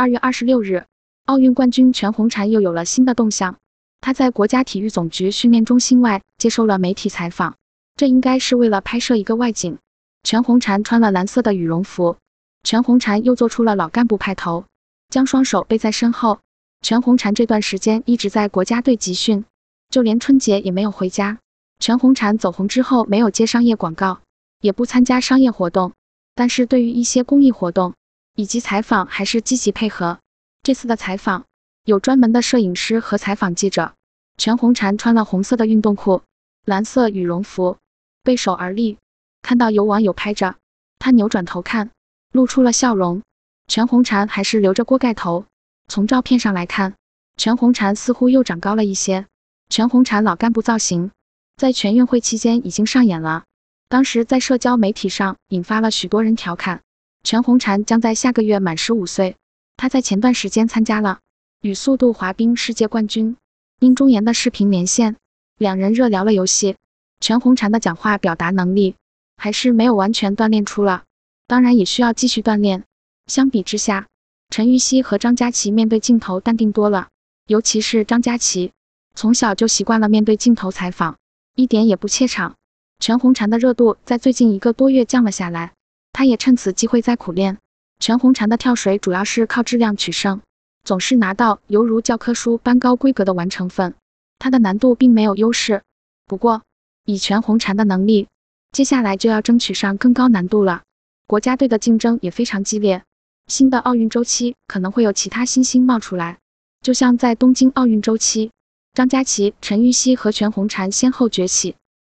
二月二十六日，奥运冠军全红婵又有了新的动向。她在国家体育总局训练中心外接受了媒体采访，这应该是为了拍摄一个外景。全红婵穿了蓝色的羽绒服，全红婵又做出了老干部派头，将双手背在身后。全红婵这段时间一直在国家队集训，就连春节也没有回家。全红婵走红之后，没有接商业广告，也不参加商业活动，但是对于一些公益活动。以及采访还是积极配合。这次的采访有专门的摄影师和采访记者。全红婵穿了红色的运动裤、蓝色羽绒服，背手而立。看到有网友拍着，他扭转头看，露出了笑容。全红婵还是留着锅盖头。从照片上来看，全红婵似乎又长高了一些。全红婵老干部造型在全运会期间已经上演了，当时在社交媒体上引发了许多人调侃。全红婵将在下个月满十五岁。她在前段时间参加了与速度滑冰世界冠军殷忠岩的视频连线，两人热聊了游戏。全红婵的讲话表达能力还是没有完全锻炼出了，当然也需要继续锻炼。相比之下，陈芋汐和张佳琪面对镜头淡定多了，尤其是张佳琪，从小就习惯了面对镜头采访，一点也不怯场。全红婵的热度在最近一个多月降了下来。他也趁此机会在苦练。全红婵的跳水主要是靠质量取胜，总是拿到犹如教科书般高规格的完成分。他的难度并没有优势，不过以全红婵的能力，接下来就要争取上更高难度了。国家队的竞争也非常激烈，新的奥运周期可能会有其他新星冒出来。就像在东京奥运周期，张佳琪、陈芋汐和全红婵先后崛起。